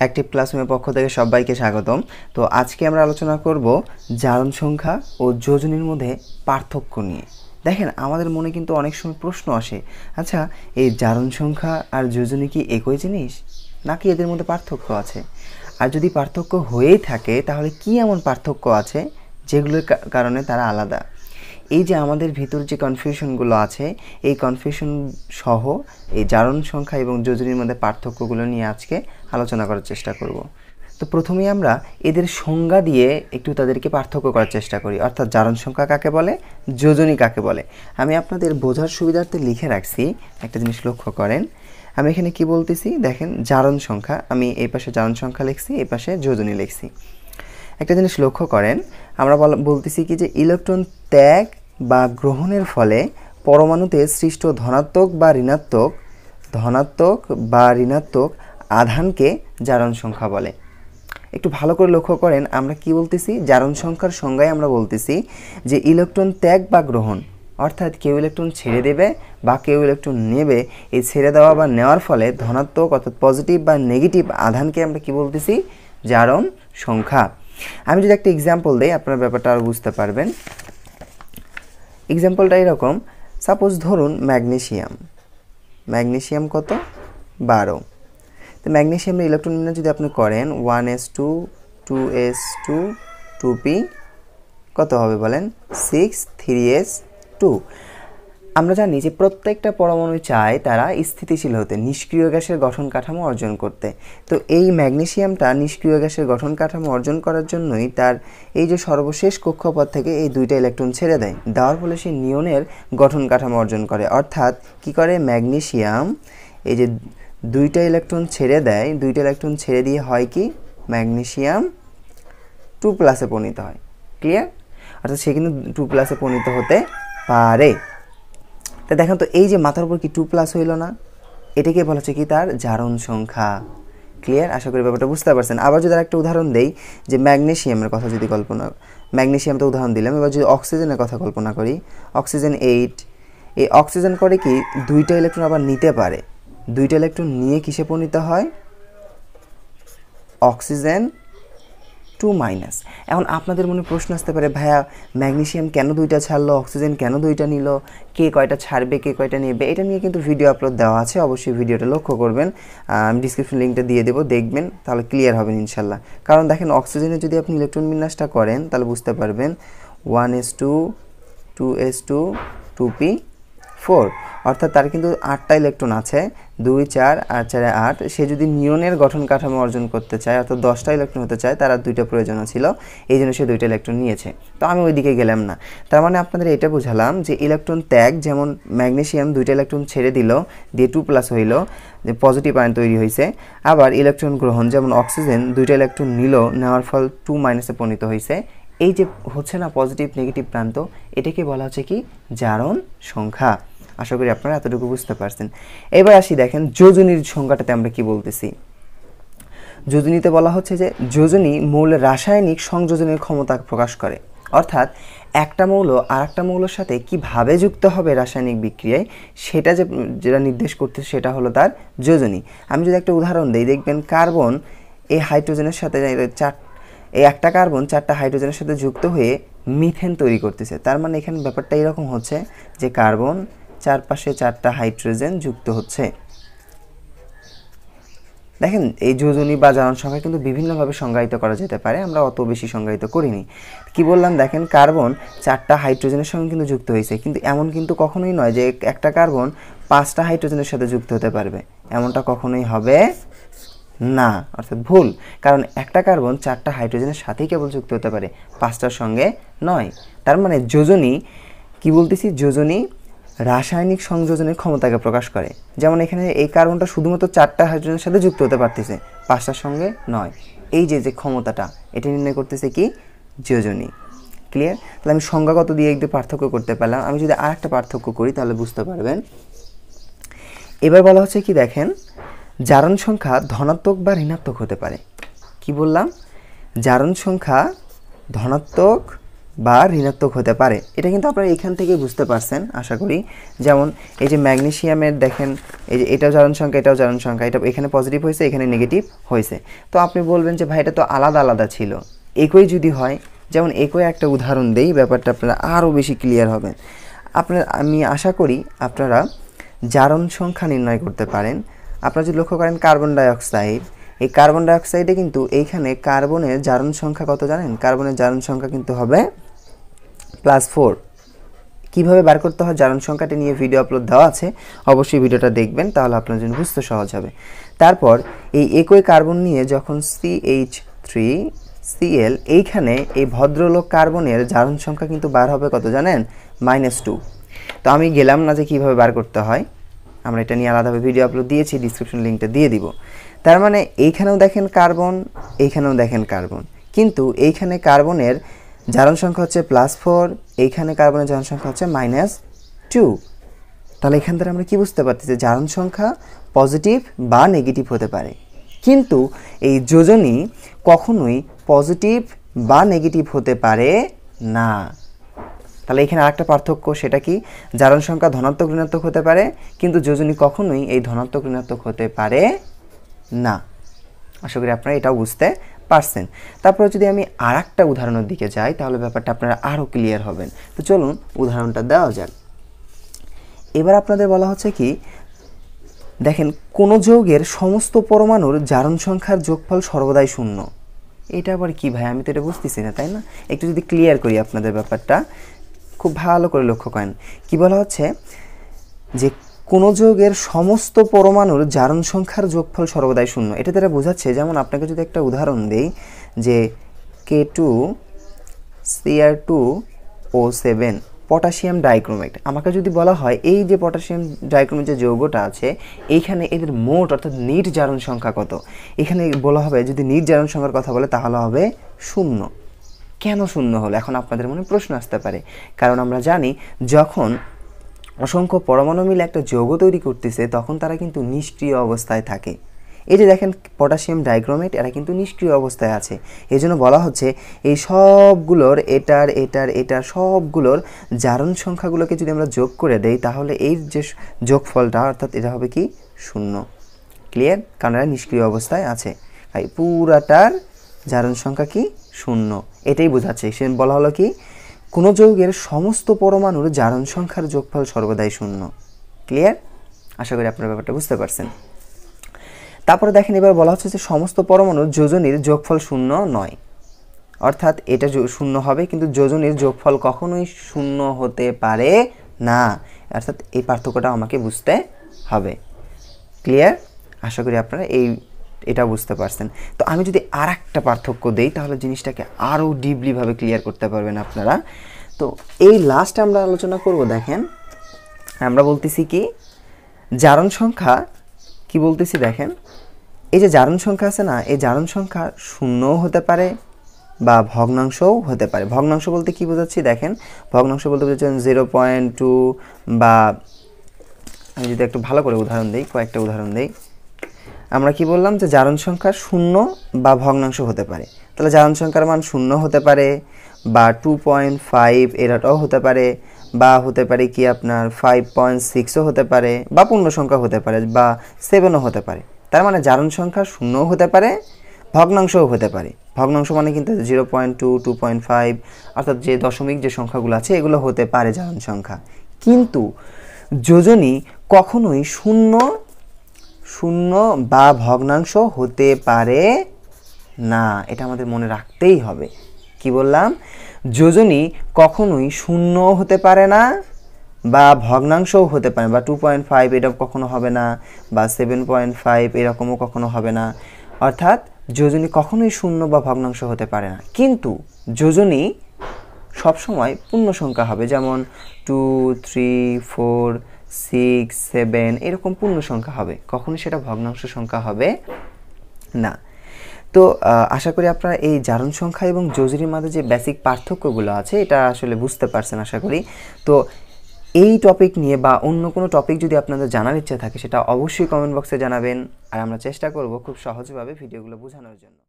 active ক্লাসরুমের পক্ষ থেকে সবাইকে স্বাগতম তো আজকে আমরা আলোচনা করব জারণ সংখ্যা ও যোজনীর মধ্যে পার্থক্য নিয়ে দেখেন আমাদের মনে কিন্তু অনেক সময় প্রশ্ন আসে আচ্ছা এই জারণ সংখ্যা আর যোজনী কি একই জিনিস নাকি এদের মধ্যে পার্থক্য আছে আর যদি পার্থক্য হয়েই থাকে তাহলে কি এমন পার্থক্য আছে যেগুলোর কারণে তারা আলাদা এই যে আমাদের ভিতর যে কনফিউশনগুলো আছে এই কনফিউশন সহ এই জারণ সংখ্যা এবং যোজনীর মধ্যে পার্থক্যগুলো নিয়ে আজকে আলোচনা করার চেষ্টা করব তো প্রথমে আমরা এদের সংজ্ঞা দিয়ে একটু তাদেরকে পার্থক্য করার চেষ্টা করি অর্থাৎ জারণ সংখ্যা কাকে বলে যোজনী কাকে বলে আমি আপনাদের বোঝার সুবিধার্থে লিখে রাখছি একটা জিনিস লক্ষ্য করেন আমি এখানে কি বলতেছি দেখেন জারণ সংখ্যা আমি এই পাশে জারণ সংখ্যা লিখছি এই পাশে যোজনী লিখছি একটা জিনিস লক্ষ্য করেন আমরা বলতেছি কি যে ইলেকট্রন ত্যাগ বা গ্রহণের ফলে পরমাণুতে সৃষ্ট ধনাত্মক বা ঋণাত্মক ধনাত্মক বা ঋণাত্মক আধানকে জারণ সংখ্যা বলে একটু ভালো করে লক্ষ্য করেন আমরা কি বলতেছি জারণ সংখ্যার সংজ্ঞায় আমরা বলতেছি যে ইলেকট্রন ত্যাগ বা গ্রহণ অর্থাৎ কেউ ইলেকট্রন ছেড়ে দেবে বা কেউ ইলেকট্রন নেবে এই ছেড়ে দেওয়া বা নেওয়ার ফলে ধনাত্মক অর্থাৎ পজিটিভ বা নেগেটিভ আধানকে আমরা কি বলতেছি জারণ সংখ্যা আমি যদি একটা এক্সাম্পল দিই আপনার ব্যাপারটা আরও বুঝতে পারবেন এক্সাম্পলটা এরকম সাপোজ ধরুন ম্যাগনেশিয়াম ম্যাগনেশিয়াম কত বারো তো ম্যাগনেশিয়ামের ইলেকট্রন বিন্যাস যদি আপনি করেন one s two two s two two p কত হবে বলেন সিক্স থ্রি এস টু আমরা জানি যে প্রত্যেকটা পরমাণু চায় তারা স্থিতিশীল হতে নিষ্ক্রিয় গ্যাসের গঠন কাঠামো অর্জন করতে তো এই ম্যাগনেশিয়ামটা নিষ্ক্রিয় গ্যাসের গঠন কাঠামো অর্জন করার জন্যই তার এই যে সর্বশেষ কক্ষপথ থেকে এই দুইটা ইলেকট্রন ছেড়ে দেয় দেওয়ার ফলে সে নিয়নের গঠন কাঠামো অর্জন করে অর্থাৎ কি করে ম্যাগনেশিয়াম এই যে দুইটা ইলেকট্রন ছেড়ে দেয় দুইটা ইলেকট্রন ছেড়ে দিয়ে হয় কি ম্যাগনেশিয়াম টু প্লাসে পরিণত হয় ক্লিয়ার অর্থাৎ সে কিন্তু টু প্লাসে পরিণত হতে পারে তা দেখেন তো এই যে মাথার উপর কি টু প্লাস হইল না এটাকে বলা হচ্ছে কি তার জারণ সংখ্যা ক্লিয়ার আশা করি ব্যাপারটা বুঝতে পারছেন আবার যদি একটা উদাহরণ দেই যে ম্যাগনেশিয়ামের কথা যদি কল্পনা ম্যাগনেশিয়াম তো উদাহরণ দিলাম এবার যদি অক্সিজেনের কথা কল্পনা করি অক্সিজেন এইট এই অক্সিজেন করে কি দুইটা ইলেকট্রন আবার নিতে পারে দুইটা ইলেকট্রন নিয়ে কিসে পরিণত হয় অক্সিজেন টু মাইনাস এখন আপনাদের মনে প্রশ্ন আসতে পারে ভাইয়া ম্যাগনেশিয়াম কেন দুইটা ছাড়লো অক্সিজেন কেন দুইটা নিল কে কয়টা ছাড়বে কে কয়টা নেবে এটা নিয়ে কিন্তু ভিডিও আপলোড দেওয়া আছে অবশ্যই ভিডিওটা লক্ষ্য করবেন আমি ডিসক্রিপশন লিঙ্কটা দিয়ে দেবো দেখবেন তাহলে ক্লিয়ার হবেন ইনশাল্লাহ কারণ দেখেন অক্সিজেনে যদি আপনি ইলেকট্রন বিন্যাসটা করেন তাহলে বুঝতে পারবেন one s two two s two two p four অর্থাৎ তার কিন্তু আটটা ইলেকট্রন আছে দুই চার আর চারে আট সে যদি নিয়নের গঠন কাঠামো অর্জন করতে চায় অর্থাৎ দশটা ইলেকট্রন হতে চায় তারা দুইটা প্রয়োজন ছিল এই জন্য সে দুইটা ইলেকট্রন নিয়েছে তো আমি ওইদিকে গেলাম না তার মানে আপনাদের এটা বোঝালাম যে ইলেকট্রন ত্যাগ যেমন ম্যাগনেশিয়াম দুইটা ইলেকট্রন ছেড়ে দিল দিয়ে টু প্লাস হইল যে পজিটিভ আয়ন তৈরি হয়েছে আবার ইলেকট্রন গ্রহণ যেমন অক্সিজেন দুইটা ইলেকট্রন নিল নেওয়ার ফল টু মাইনাসে পরিণত হয়েছে এই যে হচ্ছে না পজিটিভ নেগেটিভ প্রান্ত এটাকে বলা হচ্ছে কি জারণ সংখ্যা আশা করি আপনারা এতটুকু বুঝতে পারছেন এবার আসি দেখেন যোজনীর সংখ্যাটাতে আমরা কি বলতেছি যোজনীতে বলা হচ্ছে যে যোজনী মৌল রাসায়নিক সংযোজনের ক্ষমতা প্রকাশ করে অর্থাৎ একটা মৌল আর একটা মৌলের সাথে কিভাবে যুক্ত হবে রাসায়নিক বিক্রিয়ায় সেটা যে যেটা নির্দেশ করতে সেটা হলো তার যোজনী আমি যদি একটা উদাহরণ দিই দেখবেন কার্বন এই হাইড্রোজেনের সাথে চার এই একটা কার্বন চারটা হাইড্রোজেনের সাথে যুক্ত হয়ে মিথেন তৈরি করতেছে তার মানে এখানে ব্যাপারটা এরকম হচ্ছে যে কার্বন চারপাশে চারটা হাইড্রোজেন যুক্ত হচ্ছে দেখেন এই যোজনী বা জারণ সংখ্যা কিন্তু বিভিন্নভাবে সংজ্ঞায়িত করা যেতে পারে আমরা অত বেশি সংজ্ঞায়িত করিনি কি বললাম দেখেন কার্বন চারটা হাইড্রোজেনের সঙ্গে কিন্তু যুক্ত হয়েছে কিন্তু এমন কিন্তু কখনোই নয় যে একটা কার্বন পাঁচটা হাইড্রোজেনের সাথে যুক্ত হতে পারবে এমনটা কখনোই হবে না অর্থাৎ ভুল কারণ একটা কার্বন চারটা হাইড্রোজেনের সাথেই কেবল যুক্ত হতে পারে পাঁচটার সঙ্গে নয় তার মানে যোজনী কি বলতেছি যোজনী রাসায়নিক সংযোজনের ক্ষমতাকে প্রকাশ করে যেমন এখানে এই কার্বনটা শুধুমাত্র চারটা হাইড্রোজেনের সাথে যুক্ত হতে পারতেছে পাঁচটার সঙ্গে নয় এই যে যে ক্ষমতাটা এটা নির্ণয় করতেছে কি যোজনী ক্লিয়ার তাহলে আমি সংজ্ঞাগত দিয়ে একটু পার্থক্য করতে পারলাম আমি যদি আর একটা পার্থক্য করি তাহলে বুঝতে পারবেন এবার বলা হচ্ছে কি দেখেন জারণ সংখ্যা ধনাত্মক বা ঋণাত্মক হতে পারে কি বললাম জারণ সংখ্যা ধনাত্মক বা ঋণাত্মক হতে পারে এটা কিন্তু আপনারা এখান থেকে বুঝতে পারছেন আশা করি যেমন এই যে ম্যাগনেশিয়ামের দেখেন এই যে এটাও জারণ সংখ্যা এটাও জারণ সংখ্যা এটা এখানে পজিটিভ হয়েছে এখানে নেগেটিভ হয়েছে তো আপনি বলবেন যে ভাই এটা তো আলাদা আলাদা ছিল একই যদি হয় যেমন একই একটা উদাহরণ দেই ব্যাপারটা আপনারা আরও বেশি ক্লিয়ার হবেন আপনার আমি আশা করি আপনারা জারণ সংখ্যা নির্ণয় করতে পারেন আপনারা যদি লক্ষ্য করেন কার্বন ডাইঅক্সাইড এই কার্বন ডাইঅক্সাইডে কিন্তু এইখানে কার্বনের জারণ সংখ্যা কত জানেন কার্বনের জারণ সংখ্যা কিন্তু হবে প্লাস ফোর কীভাবে বার করতে হয় জারণ সংখ্যাটি নিয়ে ভিডিও আপলোড দেওয়া আছে অবশ্যই ভিডিওটা দেখবেন তাহলে আপনার জন্য বুঝতে সহজ হবে তারপর এই একই কার্বন নিয়ে যখন সিএইচ থ্রি সিএল এইখানে এই ভদ্রলোক কার্বনের জারণ সংখ্যা কিন্তু বার হবে কত জানেন মাইনাস টু তো আমি গেলাম না যে কীভাবে বার করতে হয় আমরা এটা নিয়ে আলাদাভাবে ভিডিও আপলোড দিয়েছি ডিসক্রিপশন লিঙ্কটা দিয়ে দিব তার মানে এইখানেও দেখেন কার্বন এইখানেও দেখেন কার্বন কিন্তু এইখানে কার্বনের জারণ সংখ্যা হচ্ছে প্লাস ফোর এইখানে কার্বনের জারণ সংখ্যা হচ্ছে মাইনাস টু তাহলে এখান থেকে আমরা কি বুঝতে পারতেছি জারণ সংখ্যা পজিটিভ বা নেগেটিভ হতে পারে কিন্তু এই যোজনী কখনোই পজিটিভ বা নেগেটিভ হতে পারে না তাহলে এখানে আরেকটা পার্থক্য সেটা কি জারণ সংখ্যা ধনাত্মক ঋণাত্মক হতে পারে কিন্তু যোজনী কখনোই এই ধনাত্মক ঋণাত্মক হতে পারে না আশা করি আপনারা এটাও বুঝতে পারছেন তারপরে যদি আমি আর একটা উদাহরণের দিকে যাই তাহলে ব্যাপারটা আপনারা আরও ক্লিয়ার হবেন তো চলুন উদাহরণটা দেওয়া যাক এবার আপনাদের বলা হচ্ছে কি দেখেন কোনো যোগের সমস্ত পরমাণুর জারণ সংখ্যার যোগফল সর্বদাই শূন্য এটা আবার কি ভাই আমি তো এটা বুঝতেছি না তাই না একটু যদি ক্লিয়ার করি আপনাদের ব্যাপারটা খুব ভালো করে লক্ষ্য করেন কি বলা হচ্ছে যে কোন যোগের সমস্ত পরমাণুর জারণ সংখ্যার যোগফল সর্বদাই শূন্য এটা তারা বোঝাচ্ছে যেমন আপনাকে যদি একটা উদাহরণ দেই যে K two C R two O seven potassium dichromate আমাকে যদি বলা হয় এই যে পটাশিয়াম ডাইক্রোমেট যে যৌগটা আছে এইখানে এদের মোট অর্থাৎ নিট জারণ সংখ্যা কত এখানে বলা হবে যদি নিট জারণ সংখ্যার কথা বলে তাহলে হবে শূন্য কেন শূন্য হলো এখন আপনাদের মনে প্রশ্ন আসতে পারে কারণ আমরা জানি যখন অসংখ্য পরমাণু মিলে একটা যৌগ তৈরি করতেছে তখন তারা কিন্তু নিষ্ক্রিয় অবস্থায় থাকে এই যে দেখেন পটাশিয়াম ডাইগ্রোমেট এরা কিন্তু নিষ্ক্রিয় অবস্থায় আছে এই জন্য বলা হচ্ছে এই সবগুলোর এটার এটার এটার সবগুলোর জারণ সংখ্যাগুলোকে যদি আমরা যোগ করে দেই তাহলে এই যে যোগফলটা অর্থাৎ এটা হবে কি শূন্য ক্লিয়ার কারণ এরা নিষ্ক্রিয় অবস্থায় আছে তাই পুরাটার জারণ সংখ্যা কি শূন্য এটাই বোঝাচ্ছে সে বলা হলো কি কোনো যৌগের সমস্ত পরমাণুর জারণ সংখ্যার যোগফল সর্বদাই শূন্য ক্লিয়ার আশা করি আপনার ব্যাপারটা বুঝতে পারছেন তারপরে দেখেন এবার বলা হচ্ছে যে সমস্ত পরমাণুর যোজনীর যোগফল শূন্য নয় অর্থাৎ এটা শূন্য হবে কিন্তু যোজনীর যোগফল কখনোই শূন্য হতে পারে না অর্থাৎ এই পার্থক্যটা আমাকে বুঝতে হবে ক্লিয়ার আশা করি আপনারা এই এটা বুঝতে পারছেন তো আমি যদি আর একটা পার্থক্য দেই তাহলে জিনিসটাকে আরও ডিপলিভাবে ক্লিয়ার করতে পারবেন আপনারা তো এই লাস্ট আমরা আলোচনা করব দেখেন আমরা বলতেছি কি জারণ সংখ্যা কি বলতেছি দেখেন এই যে জারণ সংখ্যা আছে না এই জারণ সংখ্যা শূন্যও হতে পারে বা ভগ্নাংশও হতে পারে ভগ্নাংশ বলতে কি বোঝাচ্ছি দেখেন ভগ্নাংশ বলতে বোঝাচ্ছেন জিরো পয়েন্ট টু বা আমি যদি একটু ভালো করে উদাহরণ দিই কয়েকটা উদাহরণ দিই আমরা কি বললাম যে জারণ সংখ্যা শূন্য বা ভগ্নাংশ হতে পারে তাহলে জারণ সংখ্যার মান শূন্য হতে পারে বা টু পয়েন্ট ফাইভ এরাটাও হতে পারে বা হতে পারে কি আপনার ফাইভ পয়েন্ট সিক্সও হতে পারে বা পূর্ণ সংখ্যা হতে পারে বা সেভেনও হতে পারে তার মানে জারণ সংখ্যা শূন্যও হতে পারে ভগ্নাংশও হতে পারে ভগ্নাংশ মানে কিন্তু zero point two two point five অর্থাৎ যে দশমিক যে সংখ্যাগুলো আছে এগুলো হতে পারে জারণ সংখ্যা কিন্তু যোজনী কখনোই শূন্য শূন্য বা ভগ্নাংশ হতে পারে না এটা আমাদের মনে রাখতেই হবে কি বললাম যোজনী কখনোই শূন্য হতে পারে না বা ভগ্নাংশও হতে পারে বা টু পয়েন্ট ফাইভ এরকম কখনো হবে না বা সেভেন পয়েন্ট ফাইভ এরকমও কখনো হবে না অর্থাৎ যোজনী কখনোই শূন্য বা ভগ্নাংশ হতে পারে না কিন্তু যোজনী সবসময় পূর্ণ সংখ্যা হবে যেমন two three four six seven এরকম পূর্ণ সংখ্যা হবে কখনো সেটা ভগ্নাংশ সংখ্যা হবে না তো আশা করি আপনারা এই জারণ সংখ্যা এবং জজুরির মধ্যে যে বেসিক পার্থক্যগুলো আছে এটা আসলে বুঝতে পারছেন আশা করি তো এই টপিক নিয়ে বা অন্য কোনো টপিক যদি আপনাদের জানার ইচ্ছা থাকে সেটা অবশ্যই কমেন্ট বক্সে জানাবেন আর আমরা চেষ্টা করব খুব সহজভাবে ভিডিওগুলো বোঝানোর জন্য